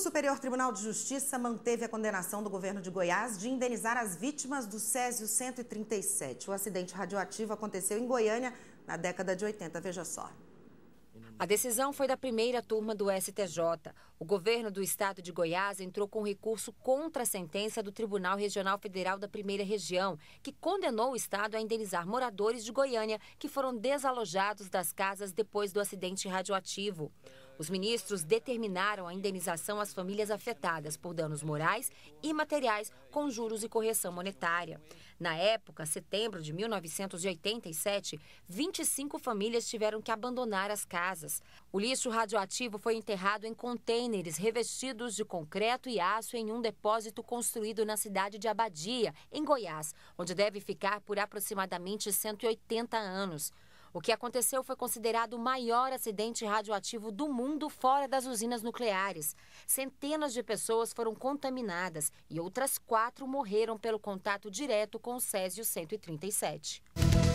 Superior Tribunal de Justiça manteve a condenação do governo de Goiás de indenizar as vítimas do Césio 137. O acidente radioativo aconteceu em Goiânia na década de 80. Veja só. A decisão foi da primeira turma do STJ. O governo do estado de Goiás entrou com recurso contra a sentença do Tribunal Regional Federal da Primeira Região, que condenou o estado a indenizar moradores de Goiânia que foram desalojados das casas depois do acidente radioativo. Os ministros determinaram a indenização às famílias afetadas por danos morais e materiais com juros e correção monetária. Na época, setembro de 1987, 25 famílias tiveram que abandonar as casas. O lixo radioativo foi enterrado em contêineres revestidos de concreto e aço em um depósito construído na cidade de Abadia, em Goiás, onde deve ficar por aproximadamente 180 anos. O que aconteceu foi considerado o maior acidente radioativo do mundo fora das usinas nucleares. Centenas de pessoas foram contaminadas e outras quatro morreram pelo contato direto com o Césio-137.